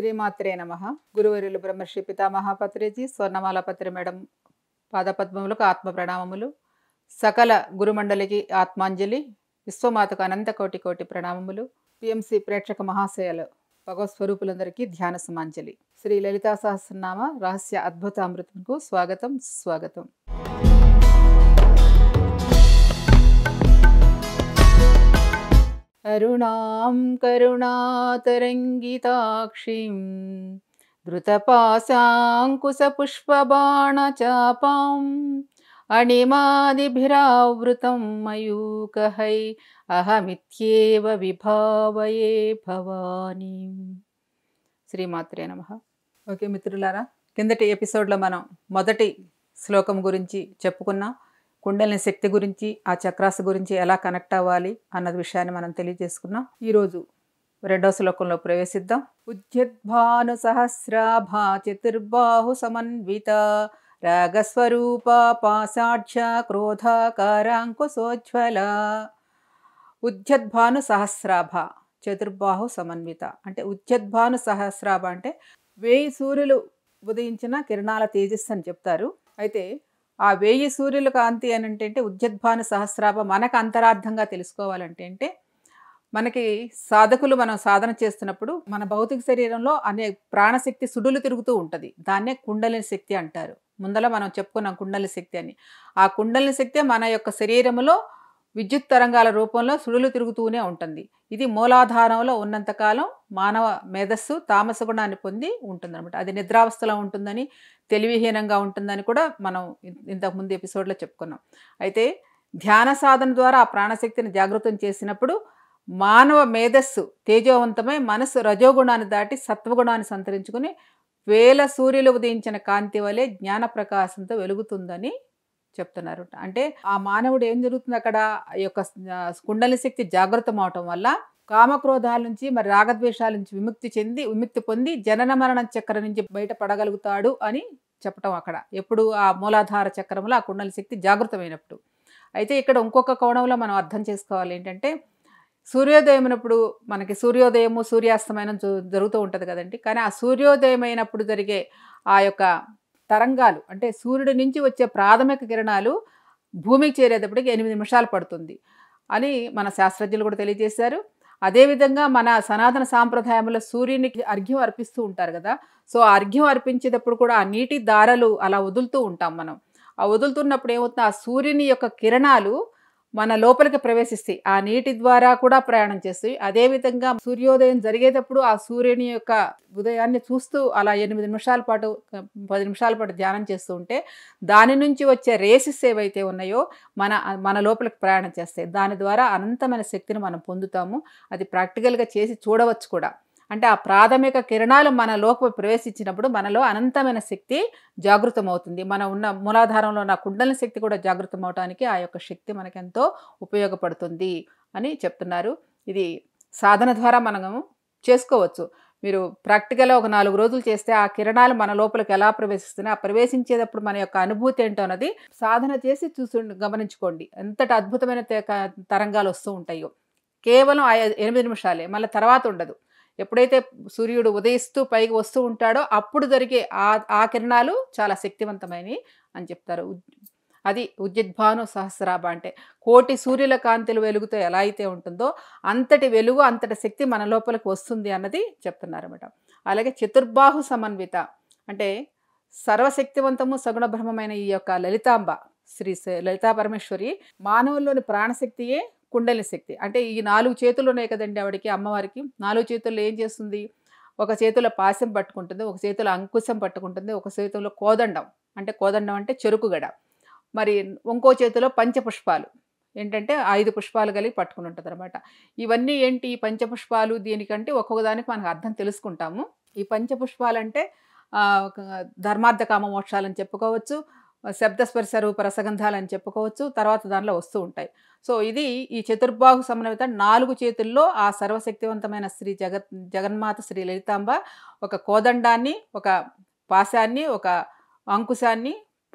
శ్రీమాత్రే నమ గురువరులు బ్రహ్మశ్రీ పితామహాపత్రేజీ స్వర్ణమాల పత్రి మేడం పాదపద్మములకు ఆత్మ ప్రణామములు సకల గురుమండలికి ఆత్మాంజలి విశ్వమాతకు అనంత కోటి కోటి ప్రణామములు పిఎంసి ప్రేక్షక మహాశయాలు స్వరూపులందరికీ ధ్యాన సమాంజలి శ్రీ లలితా సహస్రనామ రహస్య అద్భుత అమృతంకు స్వాగతం స్వాగతం అరుణాం కరుణాతరంగితాక్షిం ధృతపాశాంకుశపుష్పబాణచాపాం అణిమాదిభిరావృతం మయూకహై అహమిత్యేవ విభావయే భవానీ శ్రీమాత్రే నమ ఓకే మిత్రులారా కిందటి ఎపిసోడ్లో మనం మొదటి శ్లోకం గురించి చెప్పుకున్నాం కుండలిని శక్తి గురించి ఆ చక్రాసు గురించి ఎలా కనెక్ట్ అవ్వాలి అన్నది విషయాన్ని మనం తెలియజేసుకున్నాం ఈరోజు రెండవ శ్లోకంలో ప్రవేశిద్దాం ఉద్యద్భాను సహస్రాభా చతుర్బాహు సమన్విత రాగస్వరూప పాసాఢ్య క్రోధాకారాంకుశోజ్వల ఉద్యద్భాను సహస్రాభ చతుర్బాహు సమన్విత అంటే ఉద్యద్భాను సహస్రాభ అంటే వేయి సూర్యులు ఉదయించిన కిరణాల తేజస్సు అని చెప్తారు అయితే ఆ వేయి సూర్యుల కాంతి అని అంటే ఉద్యద్భాను సహస్రాప మనకు అంతరార్థంగా తెలుసుకోవాలంటే అంటే మనకి సాధకులు మనం సాధన చేస్తున్నప్పుడు మన భౌతిక శరీరంలో అనే ప్రాణశక్తి సుడులు తిరుగుతూ ఉంటుంది దాన్నే కుండలిని శక్తి అంటారు ముందల మనం చెప్పుకున్నాం కుండలి శక్తి అని ఆ కుండలిని శక్తి మన యొక్క శరీరంలో విద్యుత్ తరంగాల రూపంలో సుడులు తిరుగుతూనే ఉంటుంది ఇది మూలాధారంలో ఉన్నంతకాలం మానవ మేధస్సు తామస గుణాన్ని పొంది ఉంటుందన్నమాట అది నిద్రావస్థలో ఉంటుందని తెలివిహీనంగా ఉంటుందని కూడా మనం ఇంతకుముందు ఎపిసోడ్లో చెప్పుకున్నాం అయితే ధ్యాన సాధన ద్వారా ఆ ప్రాణశక్తిని జాగృతం చేసినప్పుడు మానవ మేధస్సు తేజోవంతమై మనసు రజోగుణాన్ని దాటి సత్వగుణాన్ని సంతరించుకుని వేల సూర్యులు ఉదయించిన కాంతి వలె జ్ఞాన ప్రకాశంతో వెలుగుతుందని చెప్తున్నారు అంటే ఆ మానవుడు ఏం జరుగుతుంది అక్కడ ఆ యొక్క కుండలి శక్తి జాగృతం అవటం వల్ల కామక్రోధాల నుంచి మరి రాగద్వేషాల నుంచి విముక్తి చెంది విముక్తి పొంది జనన మరణ చక్రం నుంచి బయటపడగలుగుతాడు అని చెప్పటం అక్కడ ఎప్పుడు ఆ మూలాధార చక్రంలో ఆ కుండలి శక్తి జాగృతమైనప్పుడు అయితే ఇక్కడ ఇంకొక కోణంలో మనం అర్థం చేసుకోవాలి ఏంటంటే సూర్యోదయమైనప్పుడు మనకి సూర్యోదయము సూర్యాస్తమయం జరుగుతూ ఉంటుంది కదండి కానీ ఆ సూర్యోదయమైనప్పుడు జరిగే ఆ యొక్క తరంగాలు అంటే సూర్యుడి నుంచి వచ్చే ప్రాథమిక కిరణాలు భూమికి చేరేటప్పటికి ఎనిమిది నిమిషాలు పడుతుంది అని మన శాస్త్రజ్ఞులు కూడా తెలియజేశారు అదేవిధంగా మన సనాతన సాంప్రదాయంలో సూర్యునికి అర్ఘ్యం అర్పిస్తూ ఉంటారు కదా సో అర్ఘ్యం అర్పించేటప్పుడు కూడా ఆ నీటి దారలు అలా వదులుతూ ఉంటాం మనం ఆ వదులుతున్నప్పుడు ఏమవుతుంది ఆ సూర్యుని యొక్క కిరణాలు మన లోపలికి ప్రవేశిస్తాయి ఆ నీటి ద్వారా కూడా ప్రయాణం చేస్తాయి అదేవిధంగా సూర్యోదయం జరిగేటప్పుడు ఆ సూర్యుని యొక్క ఉదయాన్ని చూస్తూ అలా ఎనిమిది నిమిషాల పాటు పది నిమిషాల పాటు ధ్యానం చేస్తూ ఉంటే దాని నుంచి వచ్చే రేసెస్ ఏవైతే ఉన్నాయో మన మన లోపలికి ప్రయాణం చేస్తాయి దాని ద్వారా అనంతమైన శక్తిని మనం పొందుతాము అది ప్రాక్టికల్గా చేసి చూడవచ్చు కూడా అంటే ఆ ప్రాథమిక కిరణాలు మన మనలోకి ప్రవేశించినప్పుడు మనలో అనంతమైన శక్తి జాగృతమవుతుంది మన ఉన్న మూలాధారంలో ఉన్న కుండల శక్తి కూడా జాగృతం అవటానికి ఆ యొక్క శక్తి మనకెంతో ఉపయోగపడుతుంది అని చెప్తున్నారు ఇది సాధన ద్వారా మనము చేసుకోవచ్చు మీరు ప్రాక్టికల్గా ఒక నాలుగు రోజులు చేస్తే ఆ కిరణాలు మన లోపలికి ఎలా ప్రవేశిస్తున్నాయి ఆ ప్రవేశించేటప్పుడు మన యొక్క అనుభూతి ఏంటో అన్నది సాధన చేసి చూసు గమనించుకోండి ఎంతటి అద్భుతమైన తరంగాలు వస్తూ ఉంటాయో కేవలం ఎనిమిది నిమిషాలే మళ్ళీ తర్వాత ఉండదు ఎప్పుడైతే సూర్యుడు ఉదయిస్తూ పైకి వస్తూ ఉంటాడో అప్పుడు దొరికే ఆ ఆ కిరణాలు చాలా శక్తివంతమైనవి అని చెప్తారు అది ఉద్యుద్భాను సహస్రాభ అంటే కోటి సూర్యుల కాంతిలు వెలుగుతో ఎలా అయితే ఉంటుందో అంతటి వెలుగు అంతటి శక్తి మన లోపలికి వస్తుంది అన్నది అనమాట అలాగే చతుర్బాహు సమన్విత అంటే సర్వశక్తివంతము సగుణ బ్రహ్మమైన ఈ యొక్క లలితాంబ శ్రీ లలితా పరమేశ్వరి మానవుల్లోని ప్రాణశక్తియే కుండలి శక్తి అంటే ఈ నాలుగు చేతులు ఉన్నాయి కదండి ఆవిడకి అమ్మవారికి నాలుగు చేతుల్లో ఏం చేస్తుంది ఒక చేతిలో పాశం పట్టుకుంటుంది ఒక చేతిలో అంకుశం పట్టుకుంటుంది ఒక చేతిలో కోదండం అంటే కోదండం అంటే చెరుకుగడ మరి ఇంకో చేతిలో పంచపుష్పాలు ఏంటంటే ఐదు పుష్పాలు కలిగి పట్టుకుని ఉంటుంది అనమాట ఇవన్నీ ఏంటి ఈ పంచపుష్పాలు దీనికంటే ఒక్కొక్కదానికి మనకు అర్థం తెలుసుకుంటాము ఈ పంచపుష్పాలంటే ధర్మార్థకామ మోక్షాలని చెప్పుకోవచ్చు శబ్దస్పర్శ రూప రసగంధాలు అని చెప్పుకోవచ్చు తర్వాత దానిలో వస్తూ ఉంటాయి సో ఇది ఈ చతుర్బాహు సమన్విత నాలుగు చేతుల్లో ఆ సర్వశక్తివంతమైన శ్రీ జగత్ జగన్మాత శ్రీ లలితాంబ ఒక కోదండాన్ని ఒక పాశాన్ని ఒక అంకుశాన్ని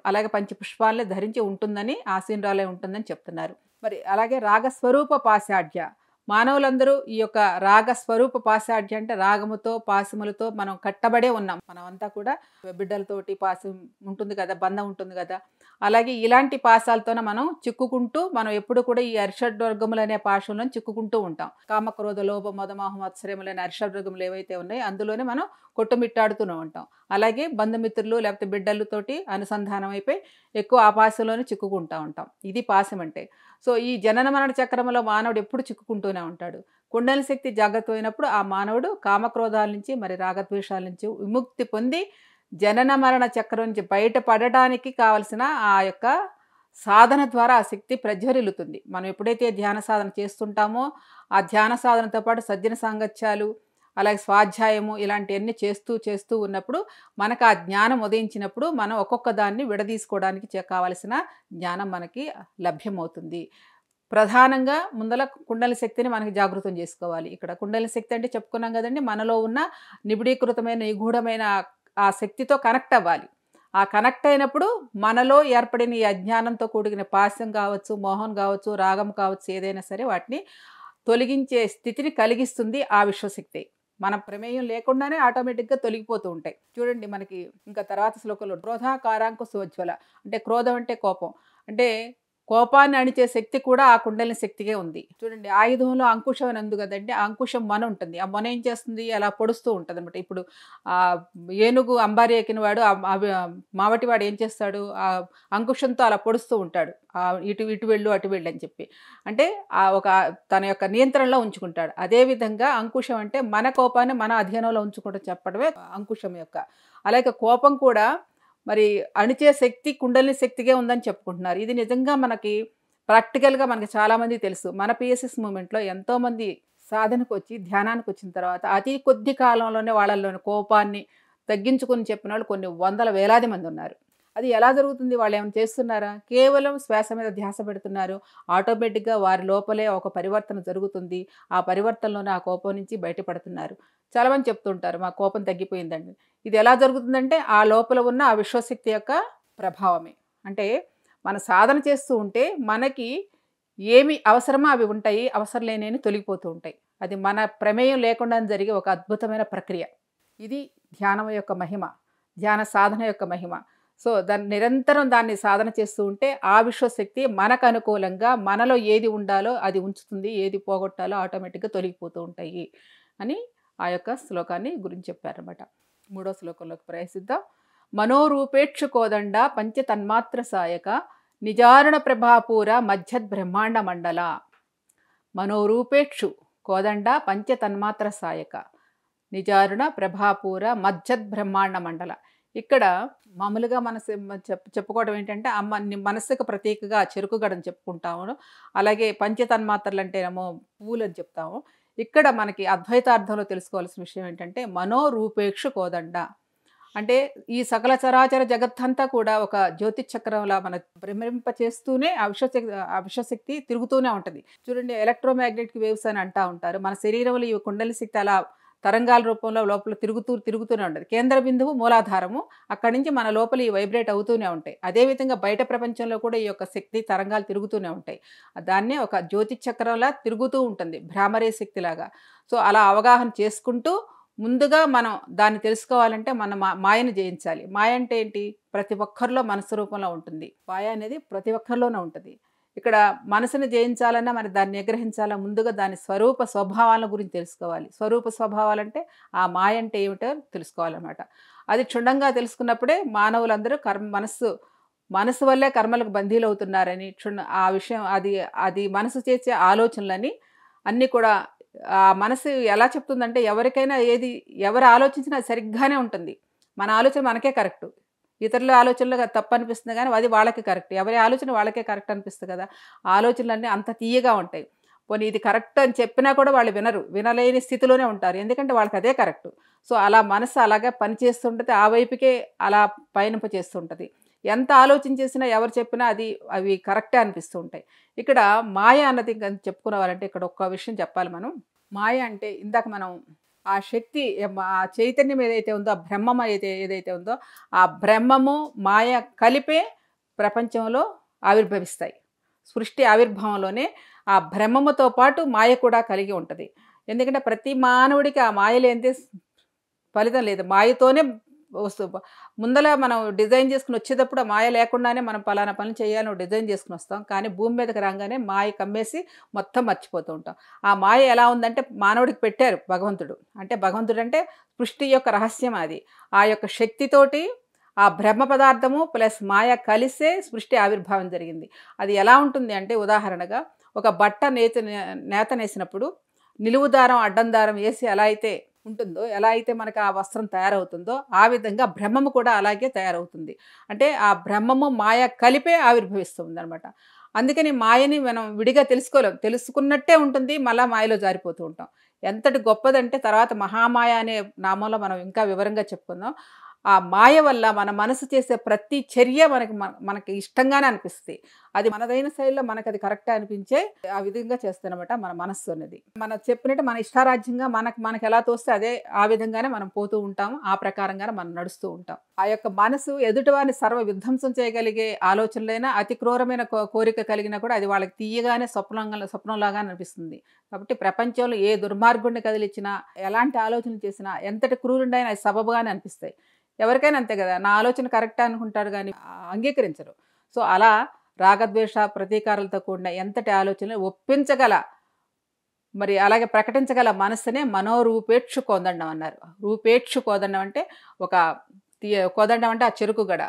అలాగే పంచపుష్పాలని ధరించి ఉంటుందని ఆశీనరాలే ఉంటుందని చెప్తున్నారు మరి అలాగే రాగస్వరూప పాశాఢ్య మానవులందరూ ఈ యొక్క రాగ స్వరూప పాశాఢ్య అంటే రాగముతో పాశములతో మనం కట్టబడే ఉన్నాం మనమంతా కూడా బిడ్డలతోటి పాశం ఉంటుంది కదా బంధం ఉంటుంది కదా అలాగే ఇలాంటి పాశాలతోనే మనం చిక్కుకుంటూ మనం ఎప్పుడు కూడా ఈ అనే పాశంలో చిక్కుకుంటూ ఉంటాం కామక్రోధ లోభ మదమోహం అత్సరములైన అర్షడ్వర్గములు ఏవైతే ఉన్నాయో అందులోనే మనం కొట్టుమిట్టాడుతూనే ఉంటాం అలాగే బంధుమిత్రులు లేకపోతే బిడ్డలతోటి అనుసంధానం అయిపోయి ఎక్కువ ఆ పాశంలోనే చిక్కుకుంటూ ఉంటాం ఇది పాశం అంటే సో ఈ జనన మరణ చక్రంలో మానవుడు ఎప్పుడు చిక్కుకుంటూనే ఉంటాడు కుండల శక్తి జాగ్రత్త అయినప్పుడు ఆ మానవుడు కామక్రోధాల నుంచి మరి రాగద్వేషాల నుంచి విముక్తి పొంది జనన మరణ చక్రం నుంచి బయటపడటానికి కావలసిన ఆ యొక్క సాధన ద్వారా ఆ శక్తి ప్రజ్వరిల్లుతుంది మనం ఎప్పుడైతే ధ్యాన సాధన చేస్తుంటామో ఆ ధ్యాన సాధనతో పాటు సజ్జన సాంగత్యాలు అలాగే స్వాధ్యాయము ఇలాంటివన్నీ చేస్తూ చేస్తూ ఉన్నప్పుడు మనకు ఆ జ్ఞానం ఉదయించినప్పుడు మనం ఒక్కొక్క దాన్ని విడదీసుకోవడానికి కావలసిన జ్ఞానం మనకి లభ్యమవుతుంది ప్రధానంగా ముందల కుండలి శక్తిని మనకి జాగృతం చేసుకోవాలి ఇక్కడ కుండలి శక్తి అంటే చెప్పుకున్నాం కదండి మనలో ఉన్న నిబిడీకృతమైన నిగూఢమైన ఆ శక్తితో కనెక్ట్ అవ్వాలి ఆ కనెక్ట్ అయినప్పుడు మనలో ఏర్పడిన ఈ అజ్ఞానంతో కూడిన పాశ్యం కావచ్చు మోహం కావచ్చు రాగం కావచ్చు ఏదైనా సరే వాటిని తొలగించే స్థితిని కలిగిస్తుంది ఆ విశ్వశక్తి మన ప్రమేయం లేకుండానే ఆటోమేటిక్గా తొలగిపోతూ ఉంటాయి చూడండి మనకి ఇంకా తర్వాత శ్లోకంలో క్రోధాకారాంకు సోజ్వల అంటే క్రోధం అంటే కోపం అంటే కోపాన్ని అణిచే శక్తి కూడా ఆ కుండలిని శక్తిగా ఉంది చూడండి ఆయుధంలో అంకుశం అని ఉంది కదండి అంకుశం మన ఉంటుంది ఆ మన ఏం చేస్తుంది అలా పొడుస్తూ ఉంటుంది అనమాట ఇప్పుడు ఆ ఏనుగు అంబారి మావటి మావటివాడు ఏం చేస్తాడు ఆ అంకుశంతో అలా పొడుస్తూ ఉంటాడు ఇటు ఇటు వెళ్ళు అటు వెళ్ళు అని చెప్పి అంటే ఆ ఒక తన యొక్క నియంత్రణలో ఉంచుకుంటాడు అదేవిధంగా అంకుశం అంటే మన కోపాన్ని మన అధ్యయనంలో ఉంచుకుంటూ చెప్పడమే అంకుశం యొక్క అలాగే కోపం కూడా మరి అణిచే శక్తి కుండలిని శక్తిగా ఉందని చెప్పుకుంటున్నారు ఇది నిజంగా మనకి ప్రాక్టికల్గా మనకి చాలామంది తెలుసు మన పిఎస్ఎస్ మూమెంట్లో ఎంతోమంది సాధనకు వచ్చి ధ్యానానికి వచ్చిన తర్వాత అతి కొద్ది కాలంలోనే వాళ్ళలోని కోపాన్ని తగ్గించుకుని చెప్పిన వాళ్ళు కొన్ని వందల వేలాది మంది ఉన్నారు అది ఎలా జరుగుతుంది వాళ్ళు ఏమైనా చేస్తున్నారా కేవలం శ్వాస మీద ధ్యాస పెడుతున్నారు ఆటోమేటిక్గా వారి లోపలే ఒక పరివర్తన జరుగుతుంది ఆ పరివర్తనలోనే ఆ కోపం నుంచి బయటపడుతున్నారు చాలామంది చెప్తుంటారు మా కోపం తగ్గిపోయిందండి ఇది ఎలా జరుగుతుందంటే ఆ లోపల ఉన్న ఆ విశ్వశక్తి యొక్క ప్రభావమే అంటే మన సాధన చేస్తూ ఉంటే మనకి ఏమి అవసరమో అవి ఉంటాయి అవసరం లేనని తొలగిపోతూ ఉంటాయి అది మన ప్రమేయం లేకుండా జరిగే ఒక అద్భుతమైన ప్రక్రియ ఇది ధ్యానం యొక్క మహిమ ధ్యాన సాధన యొక్క మహిమ సో దాన్ని నిరంతరం దాన్ని సాధన చేస్తూ ఉంటే ఆ విశ్వశక్తి మనకు అనుకూలంగా మనలో ఏది ఉండాలో అది ఉంచుతుంది ఏది పోగొట్టాలో ఆటోమేటిక్గా తొలగిపోతూ ఉంటాయి అని ఆ యొక్క శ్లోకాన్ని గురించి చెప్పారనమాట మూడో శ్లోకంలోకి ప్రవేశిద్దాం మనోరూపేక్షుకోదండ తన్మాత్ర సాయక నిజారుణ ప్రభాపూర మధ్యత్ బ్రహ్మాండ మండల మనోరూపేక్షు కోదండ పంచ తన్మాత్ర సాయక నిజారుణ ప్రభాపూర మధ్యత్ బ్రహ్మాండ మండల ఇక్కడ మామూలుగా మన చెప్పుకోవడం ఏంటంటే అమ్మ మనస్సుకు ప్రత్యేకగా చెరుకుగడని చెప్పుకుంటాము అలాగే పంచతన్మాత్రలు అంటేనేమో పువ్వులు అని చెప్తాము ఇక్కడ మనకి అద్వైతార్థంలో తెలుసుకోవాల్సిన విషయం ఏంటంటే మనోరూపేక్ష కోదండ అంటే ఈ సకల చరాచర జగత్తంతా కూడా ఒక జ్యోతి చక్రంలా మన భ్రమింపచేస్తూనే చేస్తూనే అవిషశక్తి అవిషశక్తి తిరుగుతూనే ఉంటుంది చూడండి ఎలక్ట్రోమాగ్నెటిక్ వేవ్స్ అని అంటూ ఉంటారు మన శరీరంలో ఈ కుండలి శక్తి అలా తరంగాల రూపంలో లోపల తిరుగుతూ తిరుగుతూనే ఉండదు కేంద్ర బిందువు మూలాధారము అక్కడి నుంచి మన లోపల ఈ వైబ్రేట్ అవుతూనే ఉంటాయి అదేవిధంగా బయట ప్రపంచంలో కూడా ఈ యొక్క శక్తి తరంగాలు తిరుగుతూనే ఉంటాయి దాన్నే ఒక జ్యోతి చక్రంలా తిరుగుతూ ఉంటుంది భ్రామరే శక్తిలాగా సో అలా అవగాహన చేసుకుంటూ ముందుగా మనం దాన్ని తెలుసుకోవాలంటే మన మా మాయను జయించాలి మాయ అంటే ఏంటి ప్రతి ఒక్కరిలో మనసు రూపంలో ఉంటుంది మాయ అనేది ప్రతి ఒక్కరిలోనే ఉంటుంది ఇక్కడ మనసును జయించాలన్నా మరి దాన్ని నిగ్రహించాలా ముందుగా దాని స్వరూప స్వభావాల గురించి తెలుసుకోవాలి స్వరూప స్వభావాలంటే ఆ మాయ అంటే ఏమిటో తెలుసుకోవాలన్నమాట అది క్షుణ్ణంగా తెలుసుకున్నప్పుడే మానవులందరూ కర్మ మనస్సు మనసు వల్లే కర్మలకు బందీలు అవుతున్నారని క్షుణ్ ఆ విషయం అది అది మనసు చేసే ఆలోచనలని అన్నీ కూడా ఆ మనసు ఎలా చెప్తుందంటే ఎవరికైనా ఏది ఎవరు ఆలోచించినా సరిగ్గానే ఉంటుంది మన ఆలోచన మనకే కరెక్టు ఇతరుల ఆలోచనలు తప్పనిపిస్తుంది కానీ అది వాళ్ళకి కరెక్ట్ ఎవరి ఆలోచన వాళ్ళకే కరెక్ట్ అనిపిస్తుంది కదా ఆలోచనలన్నీ అంత తీయగా ఉంటాయి పోనీ ఇది కరెక్ట్ అని చెప్పినా కూడా వాళ్ళు వినరు వినలేని స్థితిలోనే ఉంటారు ఎందుకంటే వాళ్ళకి అదే కరెక్ట్ సో అలా మనసు అలాగే పనిచేస్తుంటుంది ఆ వైపుకే అలా పయనింప చేస్తుంటుంది ఎంత ఆలోచన చేసినా ఎవరు చెప్పినా అది అవి కరెక్టే అనిపిస్తూ ఉంటాయి ఇక్కడ మాయ అన్నది ఇంకా చెప్పుకునేవారంటే ఇక్కడ ఒక్క విషయం చెప్పాలి మనం మాయ అంటే ఇందాక మనం ఆ శక్తి ఆ చైతన్యం ఏదైతే ఉందో ఆ బ్రహ్మం అయితే ఏదైతే ఉందో ఆ బ్రహ్మము మాయ కలిపే ప్రపంచంలో ఆవిర్భవిస్తాయి సృష్టి ఆవిర్భావంలోనే ఆ బ్రహ్మముతో పాటు మాయ కూడా కలిగి ఉంటుంది ఎందుకంటే ప్రతి మానవుడికి ఆ మాయ ఫలితం లేదు మాయతోనే వస్తూ ముందల మనం డిజైన్ చేసుకుని వచ్చేటప్పుడు మాయ లేకుండానే మనం పలానా పని చేయాలని డిజైన్ చేసుకుని వస్తాం కానీ భూమి మీదకి రాగానే మాయ కమ్మేసి మొత్తం మర్చిపోతూ ఉంటాం ఆ మాయ ఎలా ఉందంటే మానవుడికి పెట్టారు భగవంతుడు అంటే భగవంతుడు అంటే సృష్టి యొక్క రహస్యం అది ఆ యొక్క శక్తితోటి ఆ బ్రహ్మ పదార్థము ప్లస్ మాయ కలిసే సృష్టి ఆవిర్భావం జరిగింది అది ఎలా ఉంటుంది అంటే ఉదాహరణగా ఒక బట్ట నేత నేత నేసినప్పుడు నిలువుదారం అడ్డం దారం వేసి అలా అయితే ఉంటుందో ఎలా అయితే మనకు ఆ వస్త్రం తయారవుతుందో ఆ విధంగా బ్రహ్మము కూడా అలాగే తయారవుతుంది అంటే ఆ బ్రహ్మము మాయ కలిపే ఆవిర్భవిస్తుంది అనమాట అందుకని మాయని మనం విడిగా తెలుసుకోలేం తెలుసుకున్నట్టే ఉంటుంది మళ్ళీ మాయలో జారిపోతూ ఉంటాం ఎంతటి గొప్పదంటే తర్వాత మహామాయ అనే నామంలో మనం ఇంకా వివరంగా చెప్పుకుందాం ఆ మాయ వల్ల మన మనసు చేసే ప్రతి చర్య మనకి మనకి ఇష్టంగానే అనిపిస్తుంది అది మనదైన శైలిలో మనకు అది కరెక్ట్ అనిపించే ఆ విధంగా చేస్తానమాట మన మనస్సు అనేది మనం చెప్పినట్టు మన ఇష్టారాజ్యంగా మనకు మనకు ఎలా తోస్తే అదే ఆ విధంగానే మనం పోతూ ఉంటాం ఆ ప్రకారంగానే మనం నడుస్తూ ఉంటాం ఆ యొక్క మనసు ఎదుటివారిని సర్వ విధ్వంసం చేయగలిగే ఆలోచనలైనా అతి క్రూరమైన కోరిక కలిగినా కూడా అది వాళ్ళకి తీయగానే స్వప్నంగా స్వప్నంలాగా అనిపిస్తుంది కాబట్టి ప్రపంచంలో ఏ దుర్మార్గుడిని కదిలిచ్చినా ఎలాంటి ఆలోచనలు చేసినా ఎంతటి క్రూరుండైనా అది సబబుగానే అనిపిస్తాయి ఎవరికైనా అంతే కదా నా ఆలోచన కరెక్టా అనుకుంటాడు కానీ అంగీకరించరు సో అలా రాగద్వేష ప్రతీకారాలతో కూడిన ఎంతటి ఆలోచనలు ఒప్పించగల మరి అలాగే ప్రకటించగల మనస్సునే మనోరూపేక్ష కోదండం అన్నారు రూపేక్ష కోదండం అంటే ఒక తీయ కోదండం అంటే ఆ చెరుకుగడ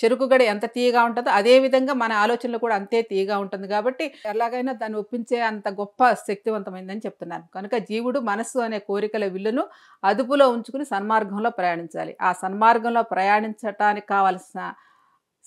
చెరుకుగడ ఎంత తీయగా ఉంటుందో అదేవిధంగా మన ఆలోచనలు కూడా అంతే తీయగా ఉంటుంది కాబట్టి ఎలాగైనా దాన్ని ఒప్పించే అంత గొప్ప శక్తివంతమైందని చెప్తున్నాను కనుక జీవుడు మనస్సు అనే కోరికల విల్లును అదుపులో ఉంచుకుని సన్మార్గంలో ప్రయాణించాలి ఆ సన్మార్గంలో ప్రయాణించటానికి కావలసిన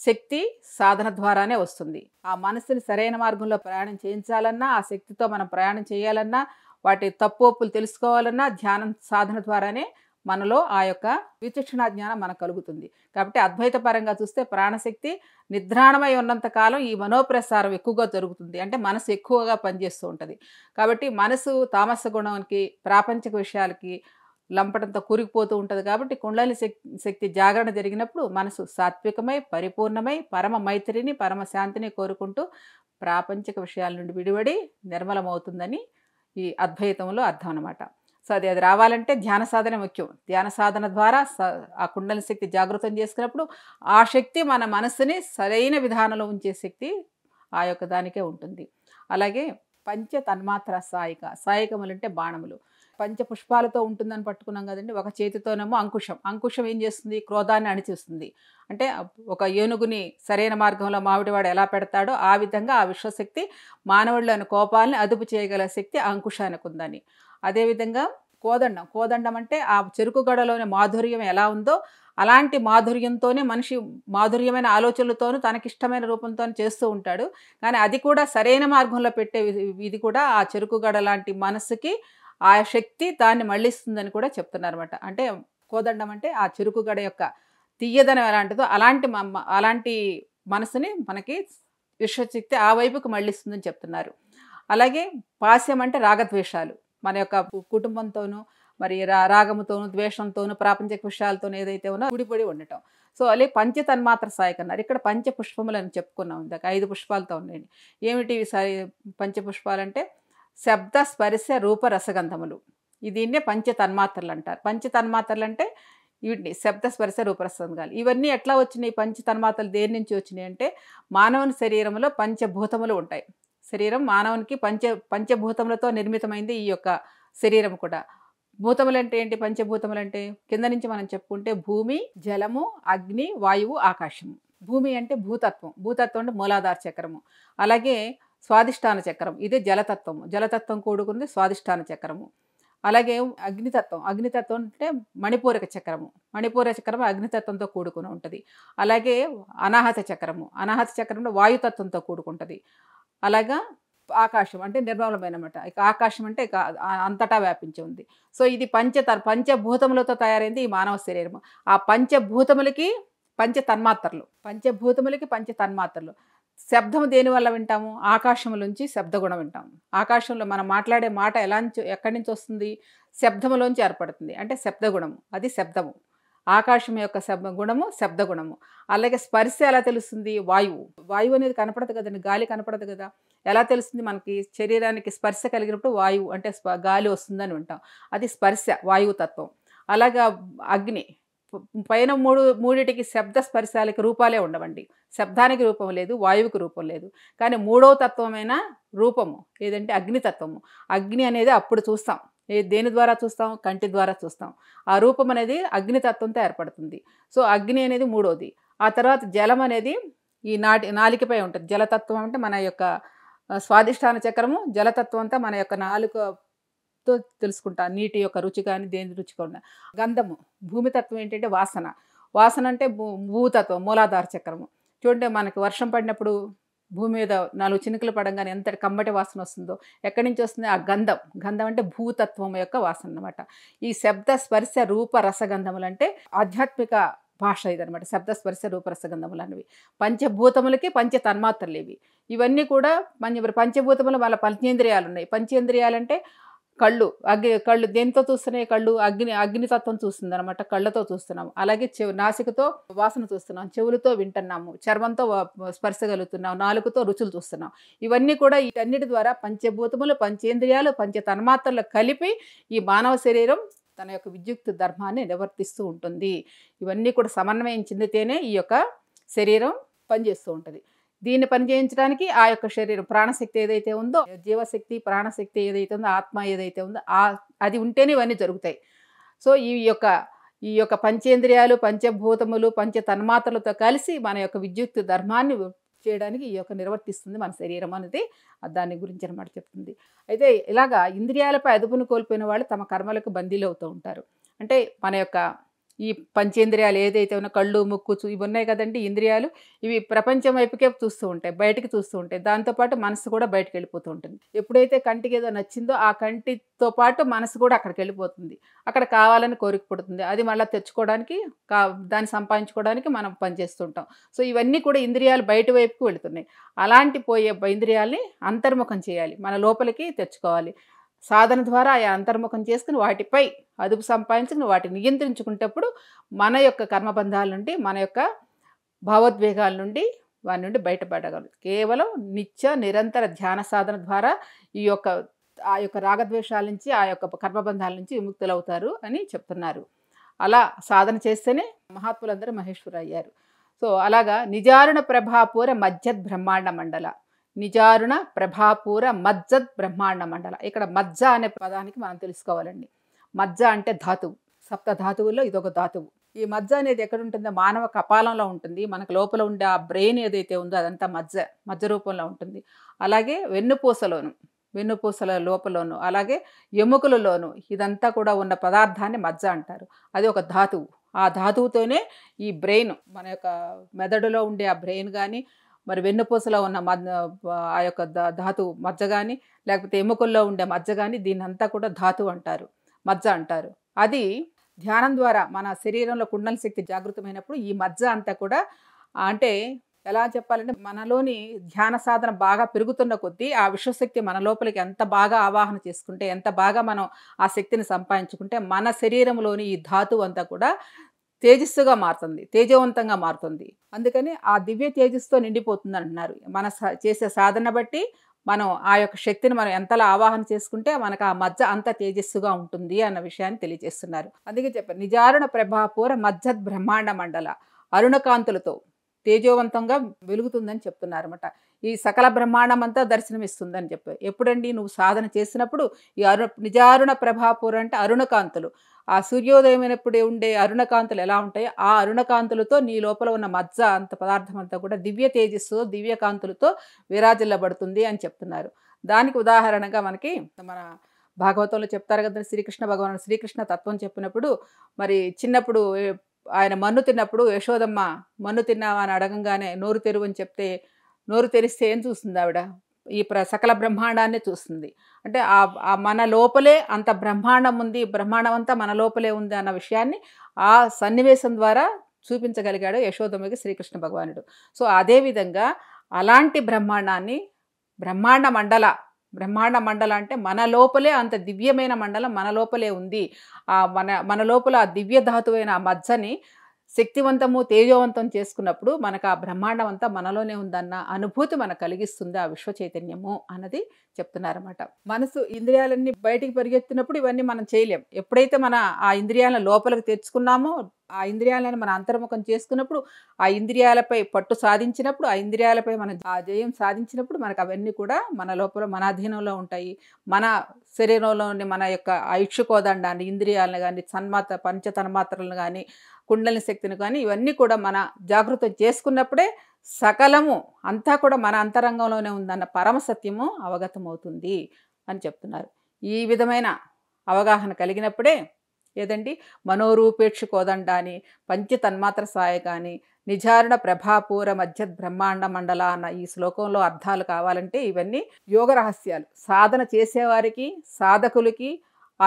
శక్తి సాధన ద్వారానే వస్తుంది ఆ మనసుని సరైన మార్గంలో ప్రయాణం చేయించాలన్నా ఆ శక్తితో మనం ప్రయాణం చేయాలన్నా వాటి తప్పు తెలుసుకోవాలన్నా ధ్యానం సాధన ద్వారానే మనలో ఆ యొక్క విచక్షణా జ్ఞానం మనకు కలుగుతుంది కాబట్టి అద్వైత పరంగా చూస్తే ప్రాణశక్తి నిద్రాణమై ఉన్నంతకాలం ఈ మనోప్రసారం ఎక్కువగా జరుగుతుంది అంటే మనసు ఎక్కువగా పనిచేస్తూ ఉంటుంది కాబట్టి మనసు తామస గుణానికి ప్రాపంచిక విషయాలకి లంపటంతో కూరికిపోతూ ఉంటుంది కాబట్టి కుండలి శక్తి జాగరణ జరిగినప్పుడు మనసు సాత్వికమై పరిపూర్ణమై పరమ మైత్రిని పరమ శాంతిని కోరుకుంటూ ప్రాపంచిక విషయాల నుండి విడివడి నిర్మలమవుతుందని ఈ అద్వైతంలో అర్థం అన్నమాట సో అది అది రావాలంటే ధ్యాన సాధన ముఖ్యం ధ్యాన సాధన ద్వారా ఆ కుండల శక్తి జాగృతం చేసుకున్నప్పుడు ఆ శక్తి మన మనసుని సరైన విధానంలో ఉంచే శక్తి ఆ యొక్క దానికే ఉంటుంది అలాగే పంచ తన్మాత్ర సాయిక సాయికములు అంటే బాణములు పంచపుష్పాలతో ఉంటుందని పట్టుకున్నాం కదండి ఒక చేతితోనేమో అంకుశం అంకుశం ఏం చేస్తుంది క్రోధాన్ని అణిచేస్తుంది అంటే ఒక ఏనుగుని సరైన మార్గంలో మామిడివాడు ఎలా పెడతాడో ఆ విధంగా ఆ విశ్వశక్తి మానవుడిలోని కోపాలని అదుపు చేయగల శక్తి అంకుశానికి ఉందని అదేవిధంగా కోదండం కోదండం అంటే ఆ చెరుకు గడలోని మాధుర్యం ఎలా ఉందో అలాంటి మాధుర్యంతోనే మనిషి మాధుర్యమైన ఆలోచనలతోనూ తనకిష్టమైన రూపంతో చేస్తూ ఉంటాడు కానీ అది కూడా సరైన మార్గంలో పెట్టే ఇది కూడా ఆ చెరుకు గడ లాంటి మనస్సుకి ఆ శక్తి దాన్ని మళ్ళిస్తుందని కూడా చెప్తున్నారన్నమాట అంటే కోదండం అంటే ఆ చెరుకు గడ యొక్క తీయదనం ఎలాంటిదో అలాంటి అలాంటి మనసుని మనకి విశ్వశక్తి ఆ వైపుకు మళ్ళిస్తుందని చెప్తున్నారు అలాగే పాస్యం అంటే రాగద్వేషాలు మన యొక్క కుటుంబంతోనూ మరి రా రాగముతోనూ ద్వేషంతోనూ ప్రాపంచిక విషయాలతోనూ ఏదైతే ఉన్నా ఉడిపడి ఉండటం సో అలాగే పంచ తన్మాత్ర సాయక అన్నారు ఇక్కడ పంచపుష్పములు అని చెప్పుకున్నాం ఇందాక ఐదు పుష్పాలతో ఉన్నాయి ఏమిటి ఇవి పంచపుష్పాలంటే శబ్ద స్పరిశ రూపరసగంధములు దీన్నే పంచతన్మాత్రలు అంటారు పంచతన్మాత్రలు అంటే వీటిని శబ్ద స్పర్శ రూపరసంగాలు ఇవన్నీ ఎట్లా వచ్చినాయి పంచతన్మాతలు దేని నుంచి వచ్చినాయి అంటే మానవుని శరీరంలో పంచభూతములు ఉంటాయి శరీరం మానవునికి పంచ పంచభూతములతో నిర్మితమైంది ఈ యొక్క శరీరం కూడా భూతములు అంటే ఏంటి పంచభూతములు అంటే కింద నుంచి మనం చెప్పుకుంటే భూమి జలము అగ్ని వాయువు ఆకాశము భూమి అంటే భూతత్వం భూతత్వం అంటే మూలాధార చక్రము అలాగే స్వాదిష్టాన చక్రం ఇదే జలతత్వం జలతత్వం కూడుకుంది స్వాదిష్టాన చక్రము అలాగే అగ్నితత్వం అగ్నితత్వం అంటే మణిపూరక చక్రము మణిపూర చక్రం అగ్నితత్వంతో కూడుకుని ఉంటుంది అలాగే అనాహత చక్రము అనాహత చక్రంలో వాయుతత్వంతో కూడుకుంటుంది అలాగా ఆకాశం అంటే నిర్మలమైనమాట ఇక ఆకాశం అంటే ఇక అంతటా వ్యాపించి ఉంది సో ఇది పంచ పంచభూతములతో తయారైంది ఈ మానవ శరీరం ఆ పంచభూతములకి పంచ తన్మాత్రలు పంచభూతములకి పంచ తన్మాత్రలు శబ్దం దేనివల్ల వింటాము ఆకాశంలోంచి శబ్దగుణం వింటాము ఆకాశంలో మనం మాట్లాడే మాట ఎలా ఎక్కడి నుంచి వస్తుంది శబ్దములోంచి ఏర్పడుతుంది అంటే శబ్దగుణము అది శబ్దము ఆకాశం యొక్క శబ్ద గుణము శబ్దగుణము అలాగే స్పర్శ ఎలా తెలుస్తుంది వాయువు వాయువు అనేది కనపడదు కదండి గాలి కనపడదు కదా ఎలా తెలుస్తుంది మనకి శరీరానికి స్పర్శ కలిగినప్పుడు వాయువు అంటే గాలి వస్తుందని వింటాం అది స్పర్శ వాయువు తత్వం అలాగా అగ్ని పైన మూడు మూడిటికి శబ్ద స్పర్శాలకి రూపాలే ఉండవండి శబ్దానికి రూపం లేదు వాయువుకి రూపం లేదు కానీ మూడవ తత్వమైన రూపము ఏదంటే అగ్నితత్వము అగ్ని అనేది అప్పుడు చూస్తాం ఏ దేని ద్వారా చూస్తాం కంటి ద్వారా చూస్తాం ఆ రూపం అనేది అగ్నితత్వంతో ఏర్పడుతుంది సో అగ్ని అనేది మూడవది ఆ తర్వాత జలం అనేది ఈ నాటి నాలికపై ఉంటుంది జలతత్వం అంటే మన యొక్క స్వాధిష్టాన చక్రము జలతత్వం అంతా మన యొక్క నాలుక తో తెలుసుకుంటా నీటి యొక్క రుచి కానీ దేని రుచి కూడా గంధము భూమితత్వం ఏంటంటే వాసన వాసన అంటే భూ భూతత్వం మూలాధార చక్రము చూడండి మనకి వర్షం పడినప్పుడు భూమి మీద నాలుగు చినుకలు పడంగానే ఎంత కమ్మటి వాసన వస్తుందో ఎక్కడి నుంచి వస్తుంది ఆ గంధం గంధం అంటే భూతత్వం యొక్క వాసన అనమాట ఈ శబ్ద స్పర్శ రూప రసగంధములు అంటే ఆధ్యాత్మిక భాష ఇదనమాట శబ్ద స్పర్శ రూప అనేవి పంచభూతములకి పంచ తన్మాత్రలు ఇవి ఇవన్నీ కూడా మన పంచభూతములు వాళ్ళ పంచేంద్రియాలు ఉన్నాయి పంచేంద్రియాలంటే కళ్ళు అగ్ని కళ్ళు దేనితో చూస్తున్నాయి కళ్ళు అగ్ని అగ్నితత్వం చూస్తుంది అనమాట కళ్ళతో చూస్తున్నాము అలాగే చెవు నాసికతో వాసన చూస్తున్నాం చెవులతో వింటున్నాము చర్మంతో స్పర్శగలుగుతున్నాం నాలుగుతో రుచులు చూస్తున్నాం ఇవన్నీ కూడా వీటన్నిటి ద్వారా పంచభూతములు పంచేంద్రియాలు పంచ తన్మాత్రలు కలిపి ఈ మానవ శరీరం తన యొక్క విద్యుక్త ధర్మాన్ని నివర్తిస్తూ ఉంటుంది ఇవన్నీ కూడా సమన్వయం చెందితేనే ఈ యొక్క శరీరం పనిచేస్తూ ఉంటుంది దీన్ని పనిచేయించడానికి ఆ యొక్క శరీరం ప్రాణశక్తి ఏదైతే ఉందో జీవశక్తి ప్రాణశక్తి ఏదైతే ఉందో ఆత్మ ఏదైతే ఉందో ఆ అది ఉంటేనే ఇవన్నీ జరుగుతాయి సో ఈ యొక్క ఈ యొక్క పంచేంద్రియాలు పంచభూతములు పంచ తన్మాత్రలతో కలిసి మన యొక్క విద్యుత్ ధర్మాన్ని చేయడానికి ఈ యొక్క నిర్వర్తిస్తుంది మన శరీరం అనేది దాని గురించి అనమాట చెప్తుంది అయితే ఇలాగా ఇంద్రియాలపై అదుపును కోల్పోయిన వాళ్ళు తమ కర్మలకు బందీలు అవుతూ ఉంటారు అంటే మన యొక్క ఈ పంచేంద్రియాలు ఏదైతే ఉన్నా కళ్ళు ముక్కు ఇవి ఉన్నాయి కదండి ఇంద్రియాలు ఇవి ప్రపంచం వైపుకే చూస్తూ ఉంటాయి బయటికి చూస్తూ ఉంటాయి దాంతోపాటు మనసు కూడా బయటకు వెళ్ళిపోతూ ఉంటుంది ఎప్పుడైతే కంటికి ఏదో నచ్చిందో ఆ కంటితో పాటు మనసు కూడా అక్కడికి వెళ్ళిపోతుంది అక్కడ కావాలని కోరిక పుడుతుంది అది మళ్ళీ తెచ్చుకోవడానికి కా దాన్ని సంపాదించుకోవడానికి మనం పనిచేస్తుంటాం సో ఇవన్నీ కూడా ఇంద్రియాలు బయట వైపుకు వెళుతున్నాయి అలాంటి పోయే ఇంద్రియాల్ని అంతర్ముఖం చేయాలి మన లోపలికి తెచ్చుకోవాలి సాధన ద్వారా ఆయా అంతర్ముఖం చేసుకుని వాటిపై అదుపు సంపాదించుకుని వాటిని నియంత్రించుకునేటప్పుడు మన యొక్క కర్మబంధాల నుండి మన యొక్క భావోద్వేగాల నుండి వారి నుండి బయటపడగలరు కేవలం నిత్య నిరంతర ధ్యాన సాధన ద్వారా ఈ యొక్క ఆ యొక్క రాగద్వేషాల నుంచి ఆ యొక్క కర్మబంధాల నుంచి విముక్తులవుతారు అని చెప్తున్నారు అలా సాధన చేస్తేనే మహాత్ములందరూ మహేశ్వరు అయ్యారు సో అలాగా నిజారుణ ప్రభాపూర మధ్య బ్రహ్మాండ మండల నిజారుణ ప్రభాపూర మజ్జద్ బ్రహ్మాండ మండల ఇక్కడ మజ్జ అనే పదానికి మనం తెలుసుకోవాలండి మజ్జ అంటే ధాతువు సప్త ధాతువుల్లో ఇదొక ధాతువు ఈ మజ్జ అనేది ఎక్కడుంటుందో మానవ కపాలంలో ఉంటుంది మనకు లోపల ఉండే ఆ బ్రెయిన్ ఏదైతే ఉందో అదంతా మజ్జ మజ్జ రూపంలో ఉంటుంది అలాగే వెన్నుపూసలోను వెన్నుపూసల లోపలోను అలాగే ఎముకలలోను ఇదంతా కూడా ఉన్న పదార్థాన్ని మజ్జ అంటారు అది ఒక ధాతువు ఆ ధాతువుతోనే ఈ బ్రెయిన్ మన యొక్క మెదడులో ఉండే ఆ బ్రెయిన్ కానీ మరి వెన్నుపూసలో ఉన్న ఆ యొక్క ధాతు మజ్జ కానీ లేకపోతే ఎముకల్లో ఉండే మజ్జ కానీ అంతా కూడా ధాతు అంటారు మజ్జ అంటారు అది ధ్యానం ద్వారా మన శరీరంలో కుండల శక్తి జాగృతమైనప్పుడు ఈ మజ్జ అంతా కూడా అంటే ఎలా చెప్పాలంటే మనలోని ధ్యాన సాధన బాగా పెరుగుతున్న కొద్దీ ఆ విశ్వశక్తి మన లోపలికి ఎంత బాగా ఆవాహన చేసుకుంటే ఎంత బాగా మనం ఆ శక్తిని సంపాదించుకుంటే మన శరీరంలోని ఈ ధాతువు అంతా కూడా తేజస్సుగా మారుతుంది తేజవంతంగా మారుతుంది అందుకని ఆ దివ్య తేజస్సుతో నిండిపోతుంది అంటున్నారు మన చేసే సాధన బట్టి మనం ఆ యొక్క శక్తిని మనం ఎంతలా ఆవాహన చేసుకుంటే మనకు ఆ మజ్జ అంత తేజస్సుగా ఉంటుంది అన్న విషయాన్ని తెలియజేస్తున్నారు అందుకే చెప్పారు నిజారుణ ప్రభాపూర మజ్జద్ బ్రహ్మాండ మండల అరుణకాంతులతో తేజవంతంగా వెలుగుతుందని చెప్తున్నారు అనమాట ఈ సకల బ్రహ్మాండమంతా దర్శనమిస్తుందని చెప్పారు ఎప్పుడండి నువ్వు సాధన చేసినప్పుడు ఈ అరుణ నిజారుణ ప్రభాపూర్ అంటే అరుణకాంతులు ఆ సూర్యోదయమైనప్పుడు ఉండే అరుణకాంతులు ఎలా ఉంటాయో ఆ అరుణకాంతులతో నీ లోపల ఉన్న మజ్జ అంత పదార్థం అంతా కూడా దివ్య తేజస్సు దివ్యకాంతులతో విరాజిల్లబడుతుంది అని చెప్తున్నారు దానికి ఉదాహరణగా మనకి మన భాగవతంలో చెప్తారు కదా శ్రీకృష్ణ భగవాన్ శ్రీకృష్ణ తత్వం చెప్పినప్పుడు మరి చిన్నప్పుడు ఆయన మన్ను తిన్నప్పుడు యశోదమ్మ మన్ను తిన్నావా అని అడగంగానే నోరు తెరువు అని చెప్తే నోరు తెరిస్తే ఏం చూస్తుంది ఆవిడ ఈ ప్ర సకల బ్రహ్మాండాన్ని చూస్తుంది అంటే ఆ మన లోపలే అంత బ్రహ్మాండం ఉంది బ్రహ్మాండం అంతా మన లోపలే ఉంది అన్న విషయాన్ని ఆ సన్నివేశం ద్వారా చూపించగలిగాడు యశోదమ్మకి శ్రీకృష్ణ భగవానుడు సో అదేవిధంగా అలాంటి బ్రహ్మాండాన్ని బ్రహ్మాండ మండల బ్రహ్మాండ మండల అంటే మన లోపలే అంత దివ్యమైన మండలం మన లోపలే ఉంది మన మన లోపల ఆ దివ్య ధాతువైన ఆ మజ్జని శక్తివంతము తేజోవంతం చేసుకున్నప్పుడు మనకు ఆ బ్రహ్మాండం అంతా మనలోనే ఉందన్న అనుభూతి మనకు కలిగిస్తుంది ఆ విశ్వ చైతన్యము అన్నది చెప్తున్నారన్నమాట మనసు ఇంద్రియాలన్నీ బయటికి పరిగెత్తినప్పుడు ఇవన్నీ మనం చేయలేం ఎప్పుడైతే మన ఆ ఇంద్రియాలను లోపలికి తెచ్చుకున్నామో ఆ ఇంద్రియాలను మన అంతర్ముఖం చేసుకున్నప్పుడు ఆ ఇంద్రియాలపై పట్టు సాధించినప్పుడు ఆ ఇంద్రియాలపై మనం ఆ జయం సాధించినప్పుడు మనకు అవన్నీ కూడా మన లోపల మన అధీనంలో ఉంటాయి మన శరీరంలోని మన యొక్క ఐక్షుకోదండాన్ని ఇంద్రియాలను కానీ సన్మాత పంచతన్మాత్రలను కానీ కుండలిని శక్తిని కానీ ఇవన్నీ కూడా మన జాగృతం చేసుకున్నప్పుడే సకలము అంతా కూడా మన అంతరంగంలోనే ఉందన్న పరమసత్యము అవగతమవుతుంది అని చెప్తున్నారు ఈ విధమైన అవగాహన కలిగినప్పుడే ఏదండి మనోరూపేక్ష కోదండ అని తన్మాత్ర సాయ కానీ నిజారుణ ప్రభాపూర మధ్య బ్రహ్మాండ మండల అన్న ఈ శ్లోకంలో అర్థాలు కావాలంటే ఇవన్నీ యోగ రహస్యాలు సాధన చేసేవారికి సాధకులకి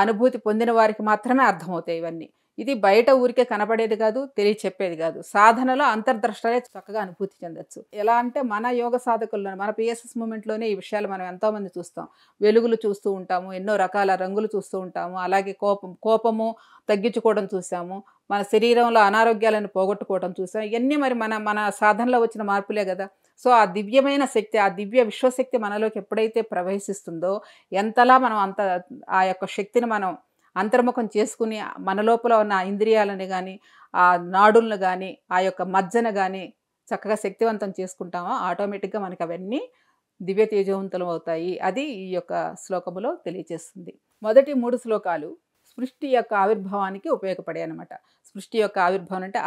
అనుభూతి పొందిన వారికి మాత్రమే అర్థమవుతాయి ఇవన్నీ ఇది బయట ఊరికే కనబడేది కాదు తెలియ చెప్పేది కాదు సాధనలో అంతర్దృష్టాలే చక్కగా అనుభూతి చెందొచ్చు ఎలా అంటే మన యోగ సాధకుల్లో మన పిఎస్ఎస్ మూమెంట్లోనే ఈ విషయాలు మనం ఎంతోమంది చూస్తాం వెలుగులు చూస్తూ ఉంటాము ఎన్నో రకాల రంగులు చూస్తూ ఉంటాము అలాగే కోపం కోపము తగ్గించుకోవడం చూసాము మన శరీరంలో అనారోగ్యాలను పోగొట్టుకోవడం చూసాం ఇవన్నీ మరి మన మన సాధనలో వచ్చిన మార్పులే కదా సో ఆ దివ్యమైన శక్తి ఆ దివ్య విశ్వశక్తి మనలోకి ఎప్పుడైతే ప్రవేశిస్తుందో ఎంతలా మనం అంత ఆ యొక్క శక్తిని మనం అంతర్ముఖం చేసుకుని మన లోపల ఉన్న ఇంద్రియాలని కానీ ఆ నాడులను కానీ ఆ యొక్క మజ్జన కానీ చక్కగా శక్తివంతం చేసుకుంటామో ఆటోమేటిక్గా మనకు అవన్నీ దివ్య తేజవంతులం అవుతాయి అది ఈ యొక్క శ్లోకములో తెలియజేస్తుంది మొదటి మూడు శ్లోకాలు సృష్టి యొక్క ఆవిర్భావానికి ఉపయోగపడే అనమాట సృష్టి యొక్క ఆవిర్భావం అంటే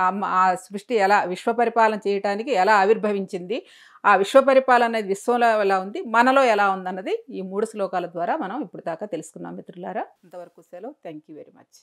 ఆ సృష్టి ఎలా విశ్వ పరిపాలన చేయడానికి ఎలా ఆవిర్భవించింది ఆ విశ్వ పరిపాలన అనేది విశ్వంలో ఎలా ఉంది మనలో ఎలా ఉందన్నది ఈ మూడు శ్లోకాల ద్వారా మనం ఇప్పుడు దాకా తెలుసుకున్నాం మిత్రులారా ఇంతవరకు సెలవు థ్యాంక్ యూ వెరీ మచ్